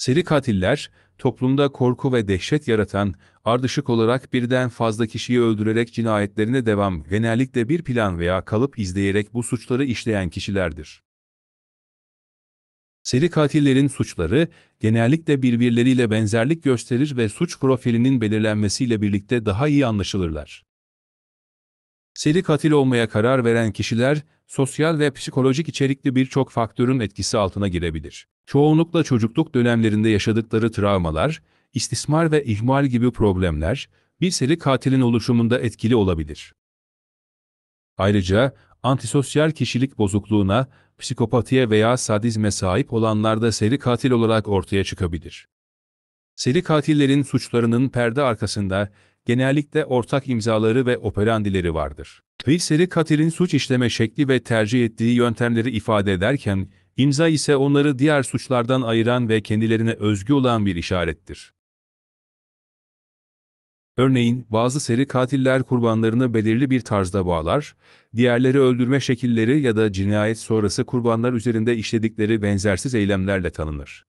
Seri katiller, toplumda korku ve dehşet yaratan, ardışık olarak birden fazla kişiyi öldürerek cinayetlerine devam, genellikle bir plan veya kalıp izleyerek bu suçları işleyen kişilerdir. Seri katillerin suçları genellikle birbirleriyle benzerlik gösterir ve suç profilinin belirlenmesiyle birlikte daha iyi anlaşılırlar. Seri katil olmaya karar veren kişiler, sosyal ve psikolojik içerikli birçok faktörün etkisi altına girebilir. Çoğunlukla çocukluk dönemlerinde yaşadıkları travmalar, istismar ve ihmal gibi problemler, bir seri katilin oluşumunda etkili olabilir. Ayrıca, antisosyal kişilik bozukluğuna, psikopatiye veya sadizme sahip olanlar da seri katil olarak ortaya çıkabilir. Seri katillerin suçlarının perde arkasında genellikle ortak imzaları ve operandileri vardır. Rikseri katilin suç işleme şekli ve tercih ettiği yöntemleri ifade ederken, imza ise onları diğer suçlardan ayıran ve kendilerine özgü olan bir işarettir. Örneğin, bazı seri katiller kurbanlarını belirli bir tarzda bağlar, diğerleri öldürme şekilleri ya da cinayet sonrası kurbanlar üzerinde işledikleri benzersiz eylemlerle tanınır.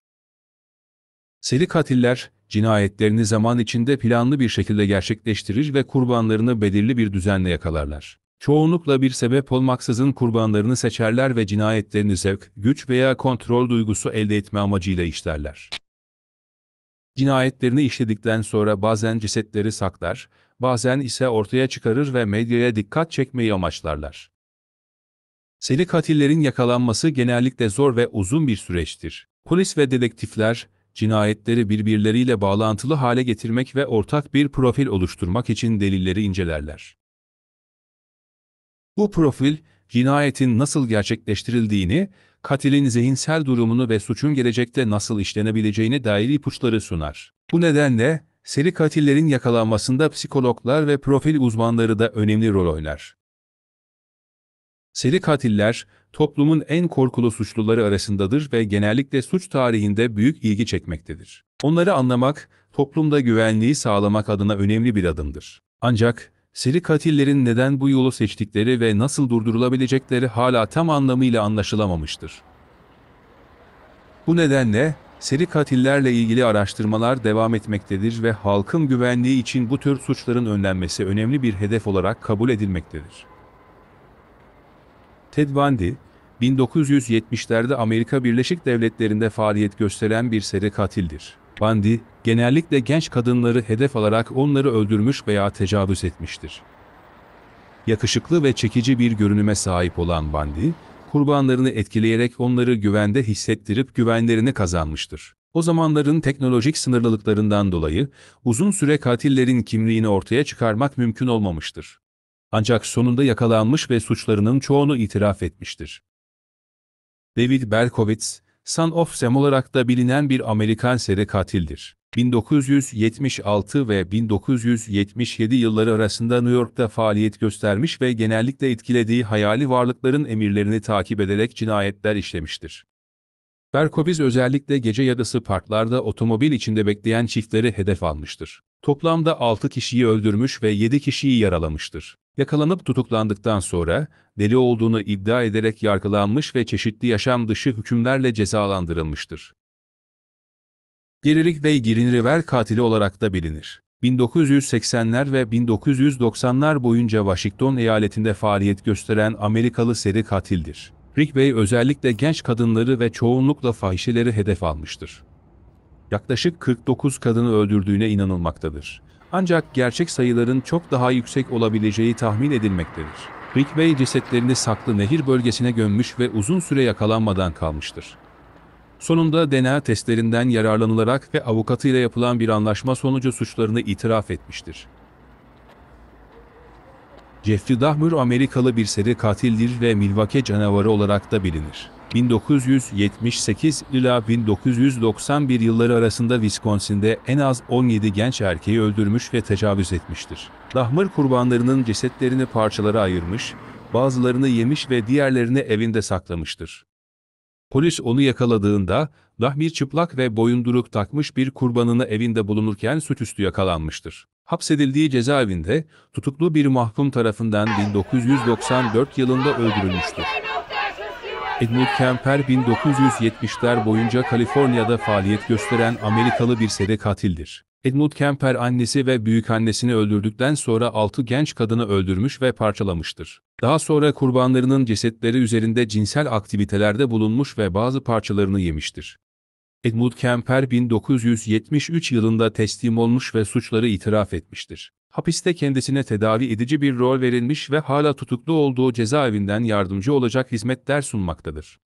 Seri katiller, cinayetlerini zaman içinde planlı bir şekilde gerçekleştirir ve kurbanlarını belirli bir düzenle yakalarlar. Çoğunlukla bir sebep olmaksızın kurbanlarını seçerler ve cinayetlerini zevk, güç veya kontrol duygusu elde etme amacıyla işlerler. Cinayetlerini işledikten sonra bazen cesetleri saklar, bazen ise ortaya çıkarır ve medyaya dikkat çekmeyi amaçlarlar. Seri katillerin yakalanması genellikle zor ve uzun bir süreçtir. Polis ve dedektifler, cinayetleri birbirleriyle bağlantılı hale getirmek ve ortak bir profil oluşturmak için delilleri incelerler. Bu profil, cinayetin nasıl gerçekleştirildiğini, katilin zihinsel durumunu ve suçun gelecekte nasıl işlenebileceğine dair ipuçları sunar. Bu nedenle, seri katillerin yakalanmasında psikologlar ve profil uzmanları da önemli rol oynar. Seri katiller, toplumun en korkulu suçluları arasındadır ve genellikle suç tarihinde büyük ilgi çekmektedir. Onları anlamak, toplumda güvenliği sağlamak adına önemli bir adımdır. Ancak, seri katillerin neden bu yolu seçtikleri ve nasıl durdurulabilecekleri hala tam anlamıyla anlaşılamamıştır. Bu nedenle, seri katillerle ilgili araştırmalar devam etmektedir ve halkın güvenliği için bu tür suçların önlenmesi önemli bir hedef olarak kabul edilmektedir. Ted Bundy, 1970'lerde Amerika Birleşik Devletleri'nde faaliyet gösteren bir seri katildir. Bundy, genellikle genç kadınları hedef alarak onları öldürmüş veya tecavüz etmiştir. Yakışıklı ve çekici bir görünüme sahip olan Bundy, kurbanlarını etkileyerek onları güvende hissettirip güvenlerini kazanmıştır. O zamanların teknolojik sınırlılıklarından dolayı uzun süre katillerin kimliğini ortaya çıkarmak mümkün olmamıştır. Ancak sonunda yakalanmış ve suçlarının çoğunu itiraf etmiştir. David Berkowitz, Son of Sam olarak da bilinen bir Amerikan seri katildir. 1976 ve 1977 yılları arasında New York'ta faaliyet göstermiş ve genellikle etkilediği hayali varlıkların emirlerini takip ederek cinayetler işlemiştir. Berkobiz özellikle gece yarısı parklarda otomobil içinde bekleyen çiftleri hedef almıştır. Toplamda 6 kişiyi öldürmüş ve 7 kişiyi yaralamıştır. Yakalanıp tutuklandıktan sonra deli olduğunu iddia ederek yargılanmış ve çeşitli yaşam dışı hükümlerle cezalandırılmıştır. Gerilik Bey Girin River katili olarak da bilinir. 1980'ler ve 1990'lar boyunca Washington eyaletinde faaliyet gösteren Amerikalı seri katildir. Rick Bey özellikle genç kadınları ve çoğunlukla fahişeleri hedef almıştır. Yaklaşık 49 kadını öldürdüğüne inanılmaktadır. Ancak gerçek sayıların çok daha yüksek olabileceği tahmin edilmektedir. Rick Bey cesetlerini saklı nehir bölgesine gömmüş ve uzun süre yakalanmadan kalmıştır. Sonunda DNA testlerinden yararlanılarak ve avukatıyla yapılan bir anlaşma sonucu suçlarını itiraf etmiştir. Jeffrey Dahmer Amerikalı bir seri katildir ve Milwaukee canavarı olarak da bilinir. 1978 ila 1991 yılları arasında Wisconsin'de en az 17 genç erkeği öldürmüş ve tecavüz etmiştir. Dahmır kurbanlarının cesetlerini parçalara ayırmış, bazılarını yemiş ve diğerlerini evinde saklamıştır. Polis onu yakaladığında, Dahmir çıplak ve boyunduruk takmış bir kurbanını evinde bulunurken suçüstü yakalanmıştır. Hapsedildiği cezaevinde tutuklu bir mahkum tarafından 1994 yılında öldürülmüştür. Edmund Kemper 1970'ler boyunca Kaliforniya'da faaliyet gösteren Amerikalı bir seri katildir. Edmund Kemper annesi ve büyükannesini öldürdükten sonra 6 genç kadını öldürmüş ve parçalamıştır. Daha sonra kurbanlarının cesetleri üzerinde cinsel aktivitelerde bulunmuş ve bazı parçalarını yemiştir. Edmund Kemper 1973 yılında teslim olmuş ve suçları itiraf etmiştir. Hapiste kendisine tedavi edici bir rol verilmiş ve hala tutuklu olduğu cezaevinden yardımcı olacak hizmetler sunmaktadır.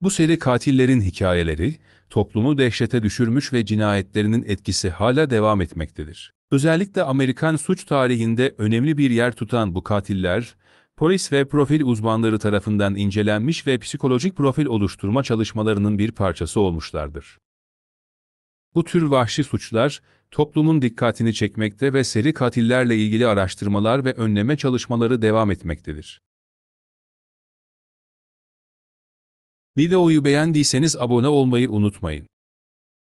Bu seri katillerin hikayeleri, toplumu dehşete düşürmüş ve cinayetlerinin etkisi hala devam etmektedir. Özellikle Amerikan suç tarihinde önemli bir yer tutan bu katiller, Polis ve profil uzmanları tarafından incelenmiş ve psikolojik profil oluşturma çalışmalarının bir parçası olmuşlardır. Bu tür vahşi suçlar, toplumun dikkatini çekmekte ve seri katillerle ilgili araştırmalar ve önleme çalışmaları devam etmektedir. Videoyu beğendiyseniz abone olmayı unutmayın.